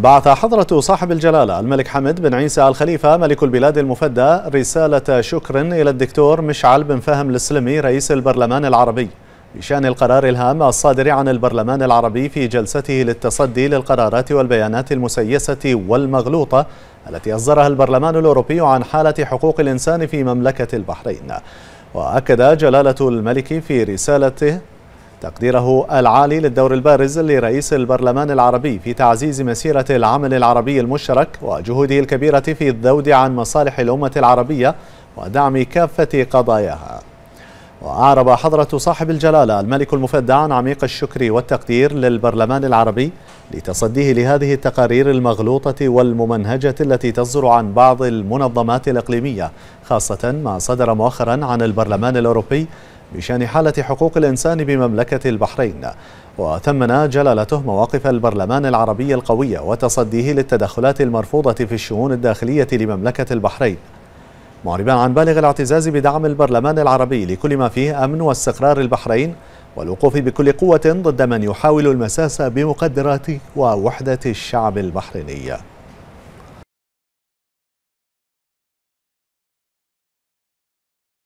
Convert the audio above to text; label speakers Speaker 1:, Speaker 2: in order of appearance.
Speaker 1: بعث حضرة صاحب الجلالة الملك حمد بن عيسى الخليفة ملك البلاد المفدى رسالة شكر إلى الدكتور مشعل بن فهم السلمي رئيس البرلمان العربي بشأن القرار الهام الصادر عن البرلمان العربي في جلسته للتصدي للقرارات والبيانات المسيسة والمغلوطة التي أصدرها البرلمان الأوروبي عن حالة حقوق الإنسان في مملكة البحرين وأكد جلالة الملك في رسالته تقديره العالي للدور البارز لرئيس البرلمان العربي في تعزيز مسيرة العمل العربي المشترك وجهوده الكبيرة في الذود عن مصالح الأمة العربية ودعم كافة قضاياها وأعرب حضرة صاحب الجلالة الملك المفدى عن عميق الشكر والتقدير للبرلمان العربي لتصديه لهذه التقارير المغلوطة والممنهجة التي تصدر عن بعض المنظمات الإقليمية خاصة ما صدر مؤخرا عن البرلمان الأوروبي بشان حالة حقوق الإنسان بمملكة البحرين وثمن جلالته مواقف البرلمان العربي القوية وتصديه للتدخلات المرفوضة في الشؤون الداخلية لمملكة البحرين معربا عن بالغ الاعتزاز بدعم البرلمان العربي لكل ما فيه أمن واستقرار البحرين والوقوف بكل قوة ضد من يحاول المساس بمقدرات ووحدة الشعب البحرينيه